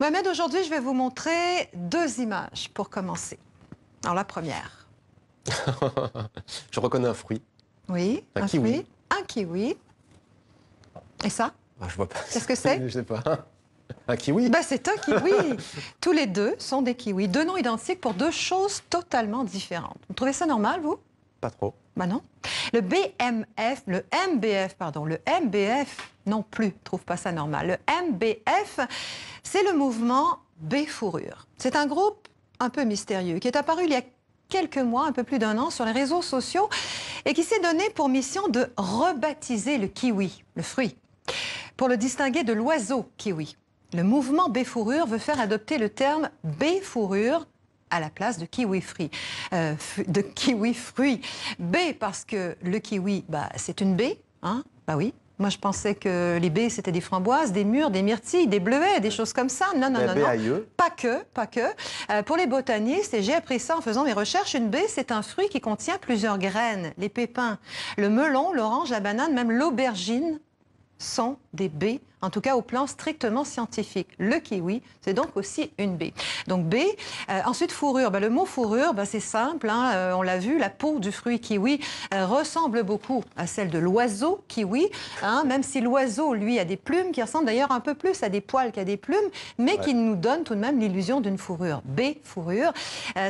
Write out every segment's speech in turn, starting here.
Mohamed, aujourd'hui, je vais vous montrer deux images pour commencer. Alors, la première. je reconnais un fruit. Oui, un, kiwi. Fruit, un kiwi. Et ça Je bah, Je vois pas. Qu'est-ce que c'est Je ne sais pas. Un kiwi bah, C'est un kiwi. Tous les deux sont des kiwis. Deux noms identiques pour deux choses totalement différentes. Vous trouvez ça normal, vous Pas trop. Bah non. Le BMF, le MBF, pardon, le MBF non plus trouve pas ça normal. Le MBF, c'est le mouvement B Fourrure. C'est un groupe un peu mystérieux qui est apparu il y a quelques mois, un peu plus d'un an, sur les réseaux sociaux et qui s'est donné pour mission de rebaptiser le kiwi, le fruit, pour le distinguer de l'oiseau kiwi. Le mouvement B-Fourrure veut faire adopter le terme B-Fourrure à la place de kiwi fruit. Euh, de kiwi fruit. B, parce que le kiwi, bah, c'est une baie. Hein bah oui, moi, je pensais que les baies, c'était des framboises, des mûres, des myrtilles, des bleuets, des choses comme ça. Non, non, non, non. Pas que, pas que. Euh, pour les botanistes, et j'ai appris ça en faisant mes recherches, une baie, c'est un fruit qui contient plusieurs graines, les pépins, le melon, l'orange, la banane, même l'aubergine sont des baies, en tout cas au plan strictement scientifique. Le kiwi, c'est donc aussi une baie. Donc baie. Euh, ensuite, fourrure. Ben, le mot fourrure, ben, c'est simple, hein, euh, on l'a vu, la peau du fruit kiwi euh, ressemble beaucoup à celle de l'oiseau kiwi, hein, même si l'oiseau, lui, a des plumes qui ressemblent d'ailleurs un peu plus à des poils qu'à des plumes, mais qui nous donnent tout de même l'illusion d'une fourrure. B fourrure.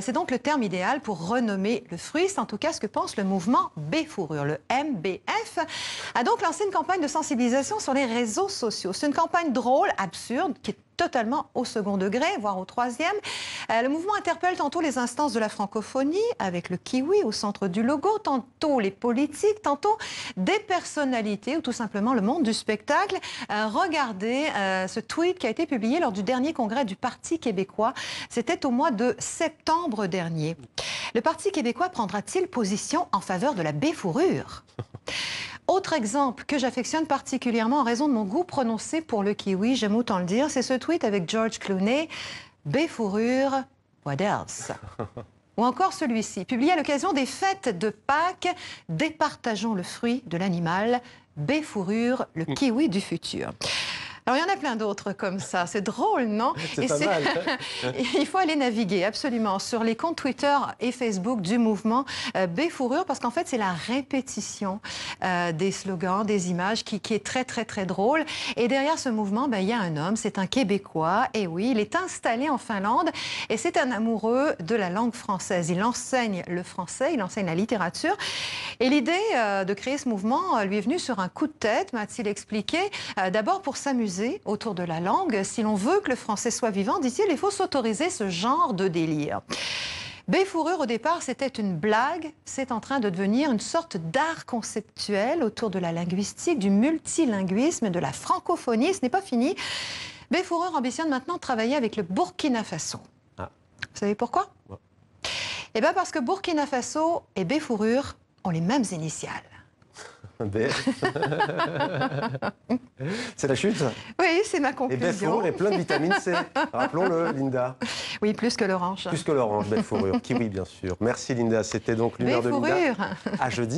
c'est donc le terme idéal pour renommer le fruit. C'est en tout cas ce que pense le mouvement B fourrure. Le MBF a donc lancé une campagne de sensibilisation sur les réseaux sociaux. C'est une campagne drôle, absurde, qui est totalement au second degré, voire au troisième. Euh, le mouvement interpelle tantôt les instances de la francophonie, avec le kiwi au centre du logo, tantôt les politiques, tantôt des personnalités ou tout simplement le monde du spectacle. Euh, regardez euh, ce tweet qui a été publié lors du dernier congrès du Parti québécois. C'était au mois de septembre dernier. Le Parti québécois prendra-t-il position en faveur de la béfourure autre exemple que j'affectionne particulièrement en raison de mon goût prononcé pour le kiwi, j'aime autant le dire, c'est ce tweet avec George Clooney, Béfourure, what else Ou encore celui-ci, publié à l'occasion des fêtes de Pâques, départageons le fruit de l'animal, Béfourure, le mm. kiwi du futur. Alors, il y en a plein d'autres comme ça. C'est drôle, non il faut aller naviguer, absolument, sur les comptes Twitter et Facebook du mouvement euh, b parce qu'en fait, c'est la répétition euh, des slogans, des images, qui, qui, est très, très, très drôle. Et derrière ce mouvement, ben, il y a un homme, c'est un Québécois, et oui, il est installé en Finlande, et c'est un amoureux de la langue française. Il enseigne le français, il enseigne la littérature, et l'idée euh, de créer ce mouvement lui est venue sur un coup de tête, m'a-t-il expliqué, d'abord pour s'amuser autour de la langue. Si l'on veut que le français soit vivant, dit-il, il faut s'autoriser ce genre de délire. Béfourure, au départ, c'était une blague. C'est en train de devenir une sorte d'art conceptuel autour de la linguistique, du multilinguisme, de la francophonie. Ce n'est pas fini. Béfourure ambitionne maintenant de travailler avec le Burkina Faso. Ah. Vous savez pourquoi Eh bien, parce que Burkina Faso et Béfourure ont les mêmes initiales. c'est la chute Oui, c'est ma conclusion. Et Fourrure est plein de vitamine C. Rappelons-le, Linda. Oui, plus que l'orange. Plus que l'orange, Qui Kiwi, bien sûr. Merci, Linda. C'était donc l'humeur de Linda. À jeudi.